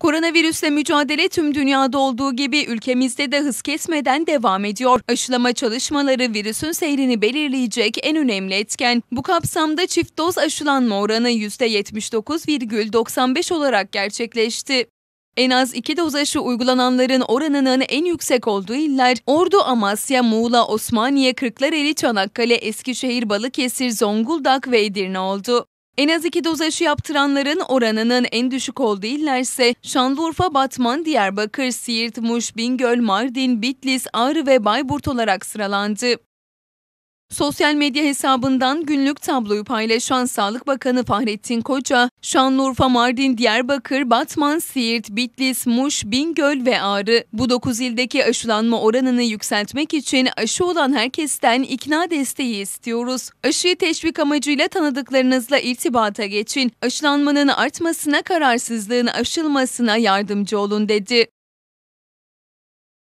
Koronavirüsle mücadele tüm dünyada olduğu gibi ülkemizde de hız kesmeden devam ediyor. Aşılama çalışmaları virüsün seyrini belirleyecek en önemli etken. Bu kapsamda çift doz aşılanma oranı %79,95 olarak gerçekleşti. En az iki doz aşı uygulananların oranının en yüksek olduğu iller Ordu, Amasya, Muğla, Osmaniye, Kırklareli, Çanakkale, Eskişehir, Balıkesir, Zonguldak ve Edirne oldu. En az iki doz aşı yaptıranların oranının en düşük olduğu iller Şanlıurfa, Batman, Diyarbakır, Siirt, Muş, Bingöl, Mardin, Bitlis, Ağrı ve Bayburt olarak sıralandı. Sosyal medya hesabından günlük tabloyu paylaşan Sağlık Bakanı Fahrettin Koca, Şanlıurfa, Mardin, Diyarbakır, Batman, Siirt, Bitlis, Muş, Bingöl ve Ağrı bu 9 ildeki aşılanma oranını yükseltmek için aşı olan herkesten ikna desteği istiyoruz. Aşıyı teşvik amacıyla tanıdıklarınızla irtibata geçin. Aşılanmanın artmasına, kararsızlığın aşılmasına yardımcı olun dedi.